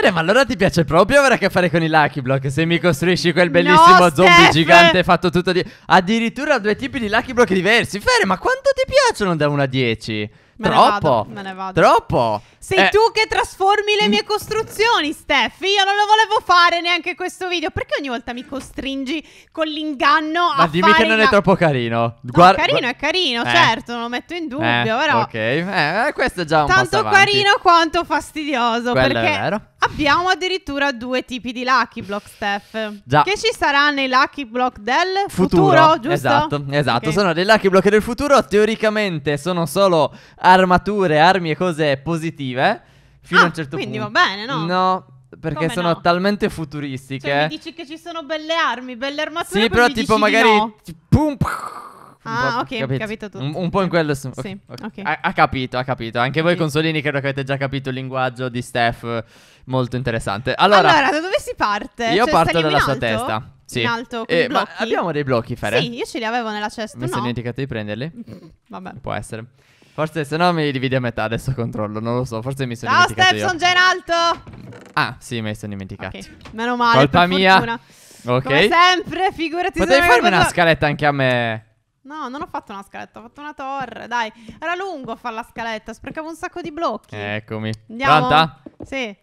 Bene, ma allora ti piace proprio avere a che fare con i Lucky Block? Se mi costruisci quel bellissimo no, zombie Steph! gigante fatto tutto di... Addirittura due tipi di Lucky Block diversi. Fere, ma quanto ti piacciono da 1 a 10? Me troppo. Ne vado, me ne vado. Troppo. Sei eh. tu che trasformi le mie costruzioni, Steph. Io non lo volevo fare neanche questo video. Perché ogni volta mi costringi con l'inganno a... Ma a dimmi che non una... è troppo carino. Guar- no, carino è carino, eh. certo, non lo metto in dubbio, eh, però. Ok, eh, eh questo è già un Tanto carino quanto fastidioso, Quello perché abbiamo addirittura due tipi di lucky block, Steph. Già. Che ci sarà nei lucky block del futuro, futuro giusto? Esatto, esatto, okay. sono dei lucky block del futuro, teoricamente sono solo armature, armi e cose positive. Eh, fino ah, a un ah, certo quindi punto. Quindi va bene, no? No, perché Come sono no? talmente futuristiche. Cioè, mi eh. dici che ci sono belle armi, belle armature. Sì, però tipo magari. No. Pum, ah, ok, capito, capito tutto. Un, un po' in quello. Sì, okay. Okay. Ha, ha, capito, ha capito. Anche capito. voi consolini credo che avete già capito il linguaggio di Steph. Eh, molto interessante. Allora, allora da dove si parte? Io cioè, parto dalla sua testa. Sì. In alto, con eh, blocchi. Ma abbiamo dei blocchi, Fere? Sì, io ce li avevo nella cesta. Mi no. sono dimenticato di prenderli. Mm, vabbè. Può essere. Forse se no mi dividi a metà Adesso controllo Non lo so Forse mi sono Ciao, dimenticato Steph, sono già in alto Ah sì mi sono dimenticato okay. Meno male Colpa mia fortuna. Ok Come sempre Figurati Potevi farmi una scaletta anche a me No, non ho fatto una scaletta, ho fatto una torre, dai. Era lungo fare la scaletta, sprecavo un sacco di blocchi. Eccomi. Andiamo. Pronta? Sì.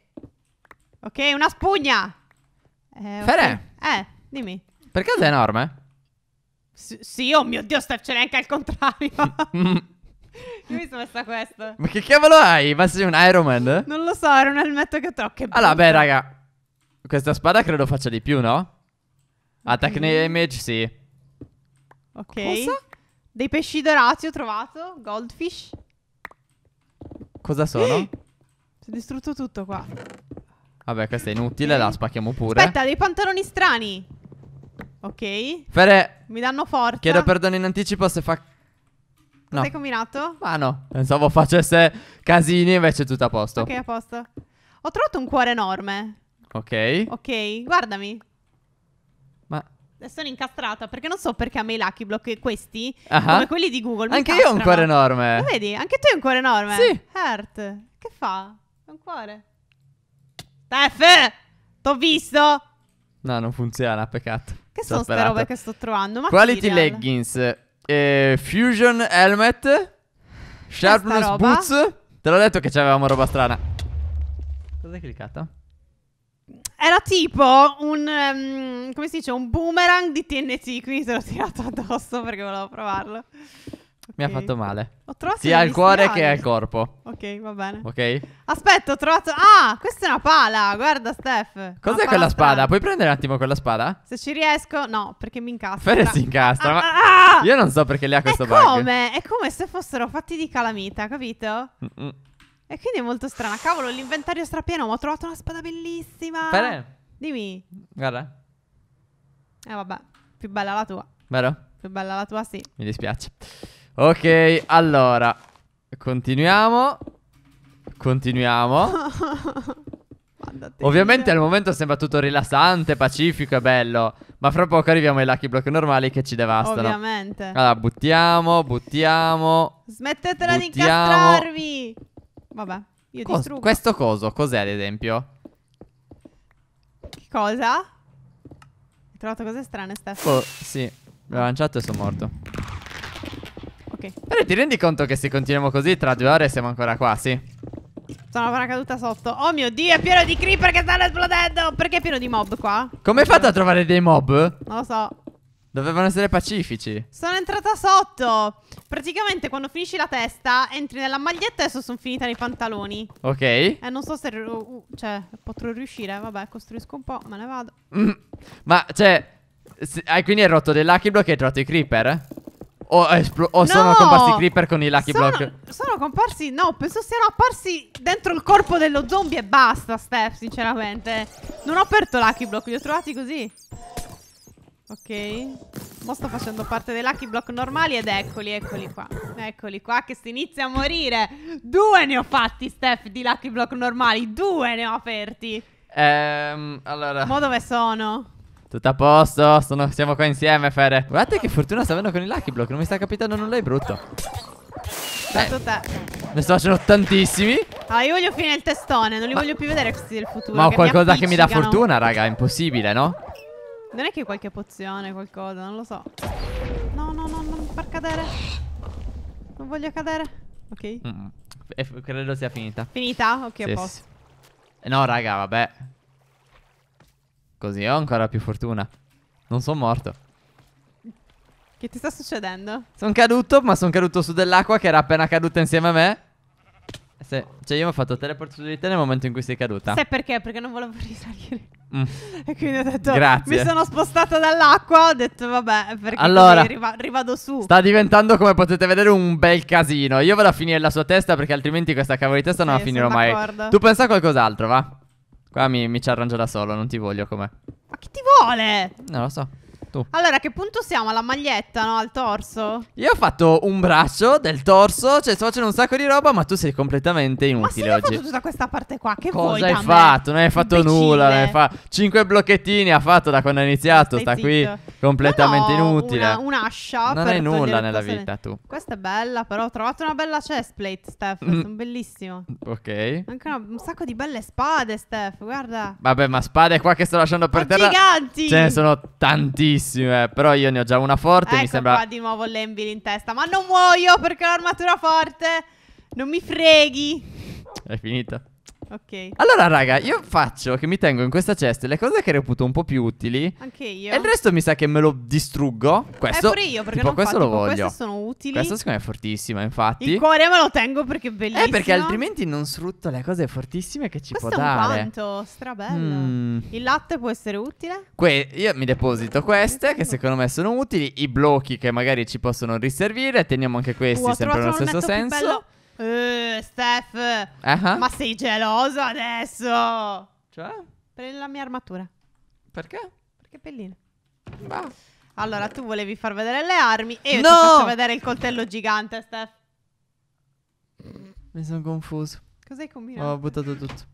Ok, una spugna. Eh, okay. Fere. Eh, dimmi. Perché è enorme? S sì, oh mio Dio, Steph, ce n'è anche al contrario. Io mi sono messa questo. Ma che cavolo hai? Ma sei un Iron Man? Non lo so, era un elmetto che ho. Che allora, beh, raga. Questa spada credo faccia di più, no? Attack ah, mm. damage, sì. Ok. Cosa? Dei pesci dorati ho trovato. Goldfish. Cosa sono? si è distrutto tutto qua. Vabbè, questa è inutile, okay. la spacchiamo pure. Aspetta, dei pantaloni strani. Ok. Fere. Mi danno forza. Chiedo perdono in anticipo se fa No. Sei combinato? Ah no, pensavo facesse casini, invece tutto a posto. Ok, a posto. Ho trovato un cuore enorme. Ok. Ok, guardami. Ma... Eh, sono incastrata perché non so perché a me i Lucky Block questi, uh -huh. come quelli di Google, Anche castrano. io ho un cuore enorme. Lo eh, vedi? Anche tu hai un cuore enorme. Sì. Heart. Che fa? È un cuore. Tef! T'ho visto! No, non funziona, peccato. Che sono queste robe che sto trovando? Ma Quality leggings eh, Fusion Helmet, Sharpness Boots. Te l'ho detto che c'avevamo roba strana. Cosa hai cliccato? Era tipo un. Um, come si dice? Un boomerang di TNT. Quindi te l'ho tirato addosso perché volevo provarlo. Mi ha fatto male. Ho trovato Sia al cuore che al corpo. Ok, va bene. Ok? Aspetta, ho trovato. Ah, questa è una pala. Guarda, Steph. Cos'è quella spada? Puoi prendere un attimo quella spada? Se ci riesco, no, perché mi incastra. Ferre si incastra. Ah, ma... Ah, ah, io non so perché le ha questo bug. Come? È come se fossero fatti di calamita, capito? Mm -mm. E quindi è molto strana. Cavolo, l'inventario strapieno. Ma ho trovato una spada bellissima. Ferre. Dimmi. Guarda. Eh, vabbè. Più bella la tua. Vero? Più bella la tua, sì. Mi dispiace. Ok, allora Continuiamo Continuiamo Ovviamente al momento sembra tutto rilassante, pacifico e bello Ma fra poco arriviamo ai lucky block normali che ci devastano Ovviamente Allora buttiamo, buttiamo Smettetela buttiamo. di incastrarvi Vabbè, io Cos distruggo Questo coso, cos'è ad esempio? Che cosa? Hai trovato cose strane, Stefano? Oh, sì, l'ho lanciato e sono morto però eh, ti rendi conto che se continuiamo così tra due ore siamo ancora qua, sì? Sono ancora caduta sotto. Oh mio Dio, è pieno di creeper che stanno esplodendo. Perché è pieno di mob qua? Come hai fatto a trovare dei mob? Non lo so. Dovevano essere pacifici. Sono entrata sotto. Praticamente quando finisci la testa, entri nella maglietta e adesso sono finita nei pantaloni. Ok. Eh, non so se... Uh, cioè, potrò riuscire. Vabbè, costruisco un po', me ne vado. Mm. Ma, cioè... hai, quindi hai rotto dei lucky block e hai trovato i creeper? O, eh, o no, sono comparsi i creeper con i lucky sono, block? Sono comparsi, no, penso siano apparsi dentro il corpo dello zombie e basta, Steph, sinceramente. Non ho aperto lucky block, li ho trovati così. Ok. Mo sto facendo parte dei lucky block normali ed eccoli, eccoli qua. Eccoli qua che si inizia a morire. Due ne ho fatti, Steph, di lucky block normali. Due ne ho aperti. Ehm, allora. Ma dove sono? Tutto a posto, sono, siamo qua insieme, Fede. Guardate che fortuna sta avendo con il Lucky Block, non mi sta capitando nulla di brutto. Beh, ne sto facendo tantissimi. Ah, io voglio finire il testone, non li ma, voglio più vedere questi del futuro. Ma ho qualcosa mi che mi dà fortuna, raga, è impossibile, no? Non è che qualche pozione, qualcosa, non lo so. No, no, no, non far cadere. Non voglio cadere. Ok. Mm, mm. credo sia finita. Finita? Ok, sì, a posto. Sì. No, raga, vabbè. Così ho ancora più fortuna. Non sono morto. Che ti sta succedendo? Sono caduto, ma sono caduto su dell'acqua che era appena caduta insieme a me. Se, cioè io mi ho fatto teleport su di te nel momento in cui sei caduta. Sai perché? Perché non volevo risalire. Mm. E quindi ho detto Grazie. Mi sono spostata dall'acqua Ho detto vabbè Perché allora, riva rivado su Sta diventando come potete vedere un bel casino Io vado a finire la sua testa Perché altrimenti questa cavolo di testa sì, non la finirò mai Tu pensa a qualcos'altro va Qua mi, mi ci arrangio da solo, non ti voglio com'è. Ma chi ti vuole? Non lo so fatto. Certo. Allora, a che punto siamo? Alla maglietta, no? Al torso? Io ho fatto un braccio del torso, cioè sto facendo un sacco di roba, ma tu sei completamente inutile ma oggi. Ma fatto tutta questa parte qua, che Cosa vuoi hai fatto? Non hai fatto Imbecille. nulla, non hai fatto... Cinque blocchettini ha fatto da quando ha iniziato, sta qui completamente no, inutile. Una, un'ascia Non hai nulla nella vita, tu. Questa è bella, però ho trovato una bella chestplate, Steph, mm. sono bellissimo. Ok. Anche una, un sacco di belle spade, Steph, guarda. Vabbè, ma spade qua che sto lasciando per ma terra... giganti! Ce ne sono tantissime fortissime, eh. però io ne ho già una forte. Ecco mi sembra... qua di nuovo l'Envil in testa. Ma non muoio perché ho l'armatura forte. Non mi freghi. È finita. Ok. Allora, raga, io faccio che mi tengo in questa cesta le cose che reputo un po' più utili. Anche io. E il resto mi sa che me lo distruggo. Questo. Eh, pure io, perché tipo, non questo fa, lo tipo, voglio. Queste sono utili. Questo secondo me è fortissimo, infatti. Il cuore me lo tengo perché è eh, bellissimo. Eh, perché altrimenti non sfrutto le cose fortissime che ci questo può dare. Questo è un quanto, strabello. Mm. Il latte può essere utile? Que io mi deposito queste, che secondo me sono utili. I blocchi che magari ci possono riservire. Teniamo anche questi, uh, sempre nello stesso senso. Bello. Eh, Steph, uh-huh. ma sei geloso adesso? Cioè? Per la mia armatura. Perché? Perché pellina. Bah. Allora, tu volevi far vedere le armi e io no! ti faccio vedere il coltello gigante, Steph. Mi sono confuso. Cos'hai combinato? Ho buttato tutto.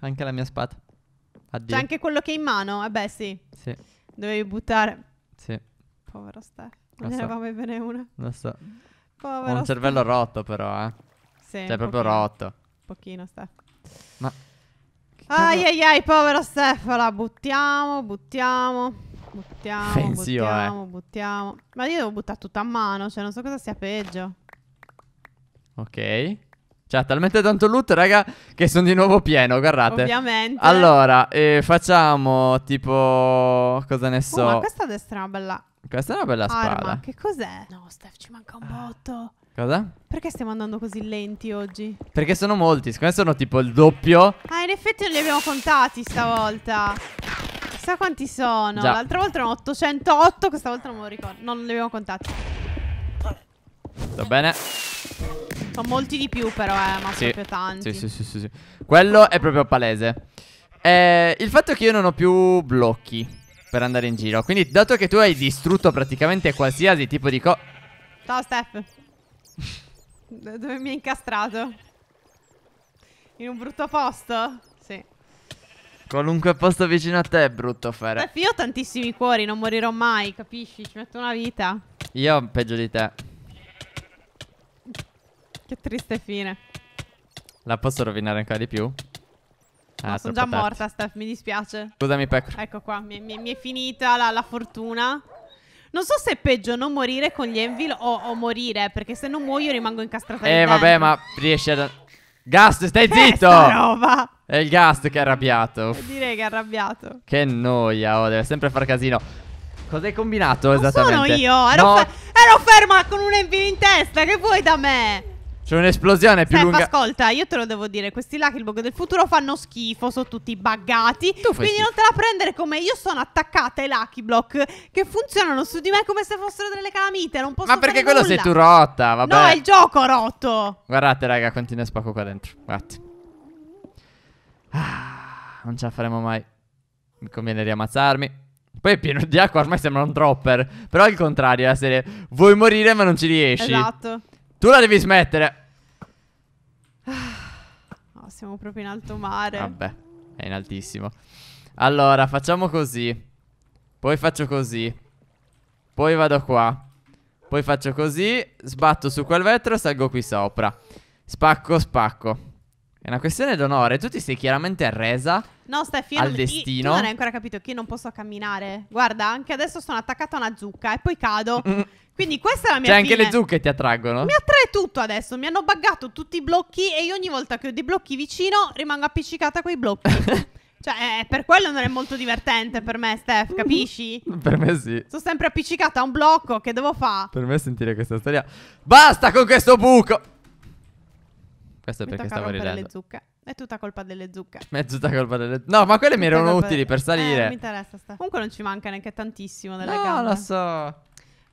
Anche la mia spada. Addio. C'è anche quello che è in mano? Eh beh, sì. Sì. Dovevi buttare. Sì. Povero Steph. Non ne eravamo bene una. Lo so. Povero Ho un cervello Steph. rotto però, eh. Sì. Cioè, proprio rotto. Un pochino, Steph. Ma... Ai ai ai, povero Steph. La buttiamo, buttiamo. Buttiamo, Fenzio, eh. buttiamo, eh. buttiamo. Ma io devo buttare tutto a mano, cioè non so cosa sia peggio. Ok. Cioè, talmente tanto loot, raga, che sono di nuovo pieno, guardate. Ovviamente. Allora, eh, facciamo tipo... Cosa ne so. Oh, ma questa destra è una bella... Questa è una bella spada. Arma, che cos'è? No, Steph, ci manca un botto. Cosa? Perché stiamo andando così lenti oggi? Perché sono molti, secondo me sono tipo il doppio. Ah, in effetti non li abbiamo contati stavolta. Chissà quanti sono. L'altra volta erano 808, questa volta non me lo ricordo. non li abbiamo contati. Va bene. Sono molti di più però, eh, ma sì. sono più tanti. Sì, sì, sì, sì, sì. Quello è proprio palese. Eh, il fatto è che io non ho più blocchi per andare in giro. Quindi, dato che tu hai distrutto praticamente qualsiasi tipo di co... Ciao, Steph. Dove mi hai incastrato? In un brutto posto? Sì. Qualunque posto vicino a te è brutto, Fere. Steph, io ho tantissimi cuori, non morirò mai, capisci? Ci metto una vita. Io peggio di te. Che triste fine. La posso rovinare ancora di più? Ah, sono già tardi. morta, Steph, mi dispiace. Scusami, Peck. Ecco qua, mi, mi, mi è finita la, la, fortuna. Non so se è peggio non morire con gli Envil o, o morire, perché se non muoio rimango incastrata Eh, vabbè, ma riesci a... Gast, stai che zitto! Roba? È il Gast che è arrabbiato. Direi che è arrabbiato. Che noia, oh, deve sempre far casino. Cosa hai combinato non esattamente? sono io, ero, no. fe ero ferma con un Envil in testa, che vuoi da me? C'è un'esplosione più Steph, lunga. ascolta, io te lo devo dire, questi Luckybook del futuro fanno schifo, sono tutti buggati. Quindi schifo. non te la prendere come io sono attaccata ai Lucky Block che funzionano su di me come se fossero delle calamite, non posso Ma perché quello nulla. sei tu rotta, vabbè. No, è il gioco rotto. Guardate, raga, quanti ne spacco qua dentro. Guardate. Ah, non ce la faremo mai. Mi conviene riammazzarmi. Poi è pieno di acqua, ormai sembra un dropper. Però è il contrario, la serie. Vuoi morire ma non ci riesci. Esatto. Tu la devi smettere. Oh, siamo proprio in alto mare. Vabbè, è in altissimo. Allora, facciamo così. Poi faccio così. Poi vado qua. Poi faccio così, sbatto su quel vetro e salgo qui sopra. Spacco, spacco. È una questione d'onore. Tu ti sei chiaramente resa no, Steph, al non, destino. Io, tu non hai ancora capito che io non posso camminare. Guarda, anche adesso sono attaccata a una zucca e poi cado. Mm. Quindi questa è la mia Cioè, fine. anche le zucche ti attraggono? Mi attrae tutto adesso. Mi hanno buggato tutti i blocchi e io ogni volta che ho dei blocchi vicino rimango appiccicata a quei blocchi. cioè, eh, per quello non è molto divertente per me, Steph, mm. capisci? per me sì. Sono sempre appiccicata a un blocco, che devo fare? Per me sentire questa storia... Basta con questo buco! Questo è perché stavo ridendo. le zucche. È tutta colpa delle zucche. È tutta colpa delle No, ma quelle mi erano utili de... per eh, salire. Eh, mi interessa sta. Comunque non ci manca neanche tantissimo della no, gambe. No, lo so.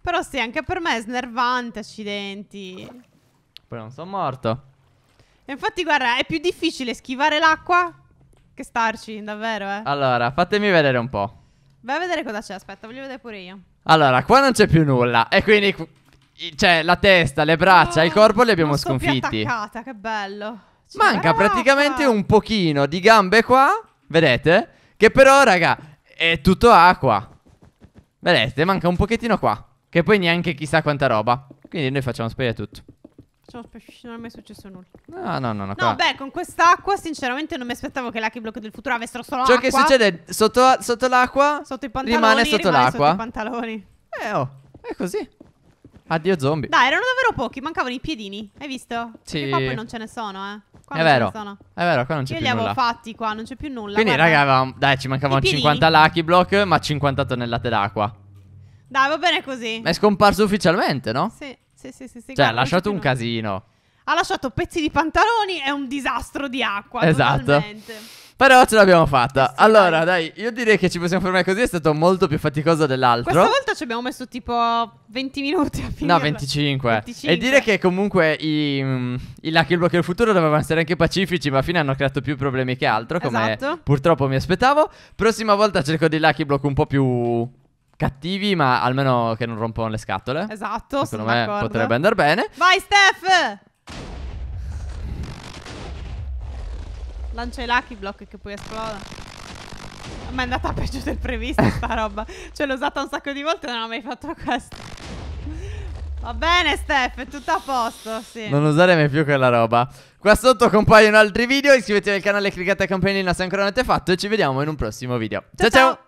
Però sì, anche per me è snervante, accidenti. Poi non sono morto. E infatti, guarda, è più difficile schivare l'acqua che starci, davvero, eh. Allora, fatemi vedere un po'. Vai a vedere cosa c'è, aspetta, voglio vedere pure io. Allora, qua non c'è più nulla. E quindi cioè, la testa, le braccia, oh, il corpo li abbiamo sconfitti. attaccata, che bello. Ci Manca barata. praticamente un pochino di gambe qua, vedete? Che però, raga, è tutto acqua. Vedete, manca un pochettino qua. Che poi neanche chissà quanta roba. Quindi noi facciamo sparire tutto. Facciamo sparire, non è mai successo nulla. No, no, no. No, no beh, con quest'acqua, sinceramente, non mi aspettavo che Lucky Block del futuro avessero solo Ciò acqua. Ciò che succede sotto, sotto l'acqua. Sotto i pantaloni. Rimane sotto l'acqua. Rimane sotto i pantaloni. Eh, oh, è così. Addio zombie. Dai, erano davvero pochi, mancavano i piedini. Hai visto? Sì. Perché qua poi non ce ne sono, eh. Qua è vero. È vero, qua non c'è più nulla. Io li avevo fatti qua, non c'è più nulla. Quindi, guarda. raga, avevamo... dai, ci mancavano 50 lucky block, ma 50 tonnellate d'acqua. Dai, va bene così. È scomparso ufficialmente, no? Sì, sì, sì, sì. sì cioè, ha lasciato un casino. Ha lasciato pezzi di pantaloni e un disastro di acqua. Esatto. Totalmente. Però ce l'abbiamo fatta. allora, dai. io direi che ci possiamo fermare così. È stato molto più faticoso dell'altro. Questa volta ci abbiamo messo tipo 20 minuti a finire. No, 25. 25. E dire che comunque i, i Lucky Block del futuro dovevano essere anche pacifici, ma alla fine hanno creato più problemi che altro. Come esatto. purtroppo mi aspettavo. Prossima volta cerco dei Lucky Block un po' più cattivi, ma almeno che non rompono le scatole. Esatto. Secondo me d'accordo. potrebbe andare bene. Vai, Steph! Lancia i lucky block che poi esplodono. Ma è andata peggio del previsto sta roba. Cioè l'ho usata un sacco di volte e non ho mai fatto questo. Va bene Steph, è tutto a posto, sì. Non usare mai più quella roba. Qua sotto compaiono altri video, iscrivetevi al canale, cliccate la campanellina se ancora non avete fatto e ci vediamo in un prossimo video. ciao! ciao. ciao.